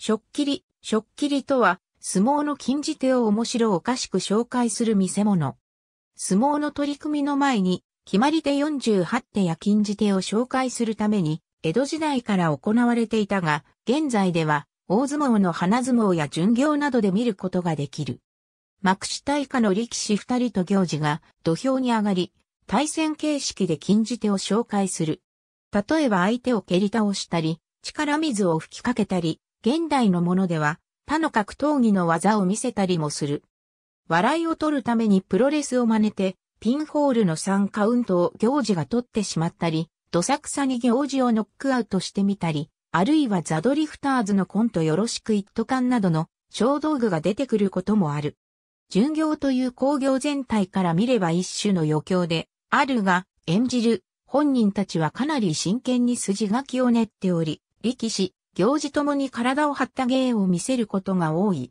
しょっきり、しょっきりとは、相撲の禁じ手を面白おかしく紹介する見せ物。相撲の取り組みの前に、決まり手48手や禁じ手を紹介するために、江戸時代から行われていたが、現在では、大相撲の花相撲や巡業などで見ることができる。幕下以下の力士二人と行事が土俵に上がり、対戦形式で禁じ手を紹介する。例えば相手を蹴り倒したり、力水を吹きかけたり、現代のものでは他の格闘技の技を見せたりもする。笑いを取るためにプロレスを真似て、ピンホールの3カウントを行事が取ってしまったり、どさくさに行事をノックアウトしてみたり、あるいはザドリフターズのコントよろしく一途感などの小道具が出てくることもある。巡業という工業全体から見れば一種の余興で、あるが、演じる、本人たちはかなり真剣に筋書きを練っており、力士、行事ともに体を張った芸を見せることが多い。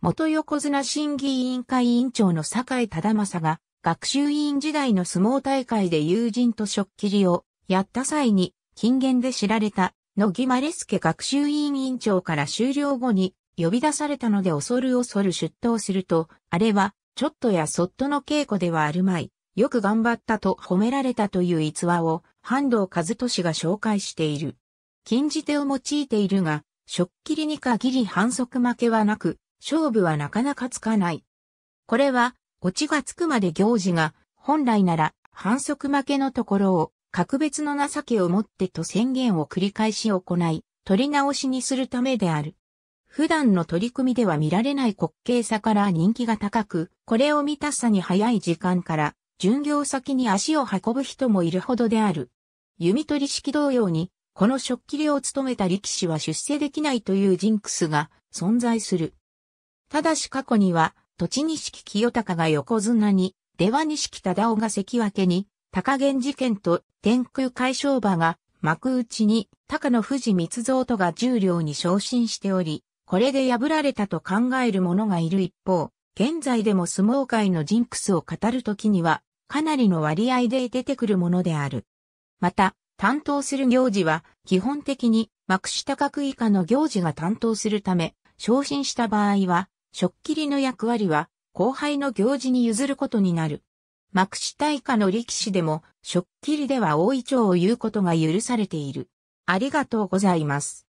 元横綱審議委員会委員長の坂井忠正が、学習委員時代の相撲大会で友人と食切りをやった際に、金言で知られた、野木スケ学習委員委員長から終了後に、呼び出されたので恐る恐る出頭すると、あれは、ちょっとやそっとの稽古ではあるまい、よく頑張ったと褒められたという逸話を、半藤和俊が紹介している。禁じ手を用いているが、食切りに限り反則負けはなく、勝負はなかなかつかない。これは、オチがつくまで行事が、本来なら反則負けのところを、格別の情けをもってと宣言を繰り返し行い、取り直しにするためである。普段の取り組みでは見られない滑稽さから人気が高く、これを満たさに早い時間から、巡業先に足を運ぶ人もいるほどである。弓取式同様に、この食器量を務めた力士は出世できないというジンクスが存在する。ただし過去には、土地錦清高が横綱に、出羽錦忠雄が関脇に、高原事件と天空海商馬が幕内に高野富士密造とが重量に昇進しており、これで破られたと考える者がいる一方、現在でも相撲界のジンクスを語るときには、かなりの割合で出てくるものである。また、担当する行事は、基本的に、幕下格以下の行事が担当するため、昇進した場合は、食切りの役割は、後輩の行事に譲ることになる。幕下以下の力士でも、食切りでは大位長を言うことが許されている。ありがとうございます。